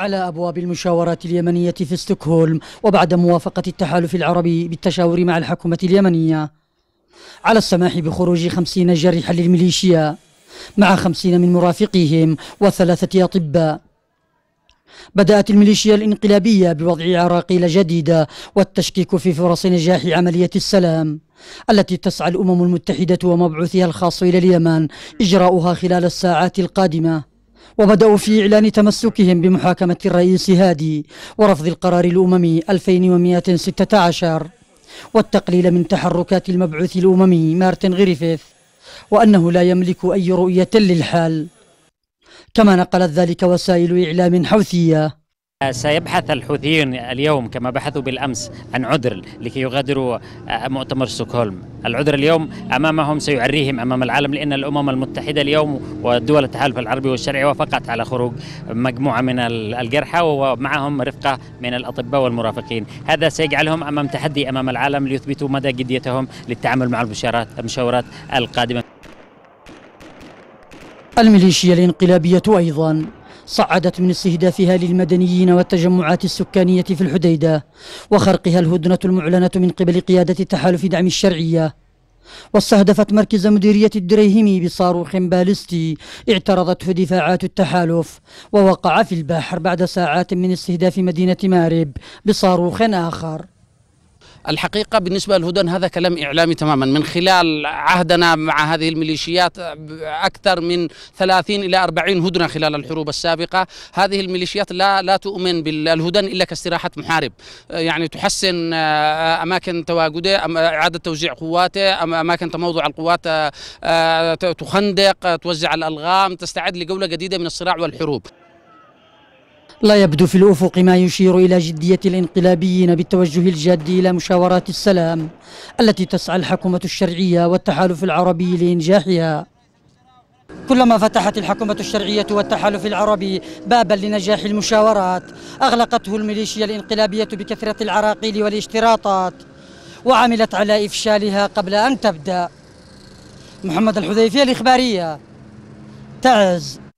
على أبواب المشاورات اليمنية في ستوكهولم وبعد موافقة التحالف العربي بالتشاور مع الحكومة اليمنية على السماح بخروج خمسين جريحا للميليشيا مع خمسين من مرافقيهم وثلاثة أطباء بدأت الميليشيا الانقلابية بوضع عراقيل جديدة والتشكيك في فرص نجاح عملية السلام التي تسعى الأمم المتحدة ومبعوثها الخاص إلى اليمن إجراؤها خلال الساعات القادمة وبدأوا في إعلان تمسكهم بمحاكمة الرئيس هادي ورفض القرار الأممي 2116 والتقليل من تحركات المبعوث الأممي مارتن غريفيث وأنه لا يملك أي رؤية للحال كما نقلت ذلك وسائل إعلام حوثية سيبحث الحوثيون اليوم كما بحثوا بالامس عن عذر لكي يغادروا آه، مؤتمر ستوكهولم، العذر اليوم امامهم سيعريهم امام العالم لان الامم المتحده اليوم ودول التحالف العربي والشرعي وافقت على خروج مجموعه من الجرحى ومعهم رفقه من الاطباء والمرافقين، هذا سيجعلهم امام تحدي امام العالم ليثبتوا مدى جديتهم للتعامل مع المشاورات القادمه. الميليشيا الانقلابيه ايضا صعدت من استهدافها للمدنيين والتجمعات السكانية في الحديدة وخرقها الهدنة المعلنة من قبل قيادة تحالف دعم الشرعية واستهدفت مركز مديرية الدريهمي بصاروخ بالستي اعترضته دفاعات التحالف ووقع في البحر بعد ساعات من استهداف مدينة مارب بصاروخ آخر الحقيقة بالنسبة للهدن هذا كلام إعلامي تماما من خلال عهدنا مع هذه الميليشيات أكثر من 30 إلى 40 هدنة خلال الحروب السابقة هذه الميليشيات لا لا تؤمن بالهدن إلا كاستراحة محارب يعني تحسن آه، أماكن تواجده إعادة توزيع قواته أماكن تموضع القوات آه، آه، تخندق توزع الألغام تستعد لجولة جديدة من الصراع والحروب لا يبدو في الأفق ما يشير إلى جدية الانقلابيين بالتوجه الجاد إلى مشاورات السلام التي تسعى الحكومة الشرعية والتحالف العربي لإنجاحها كلما فتحت الحكومة الشرعية والتحالف العربي بابا لنجاح المشاورات أغلقته الميليشيا الانقلابية بكثرة العراقيل والاشتراطات وعملت على إفشالها قبل أن تبدأ محمد الحذيفي الإخبارية تعز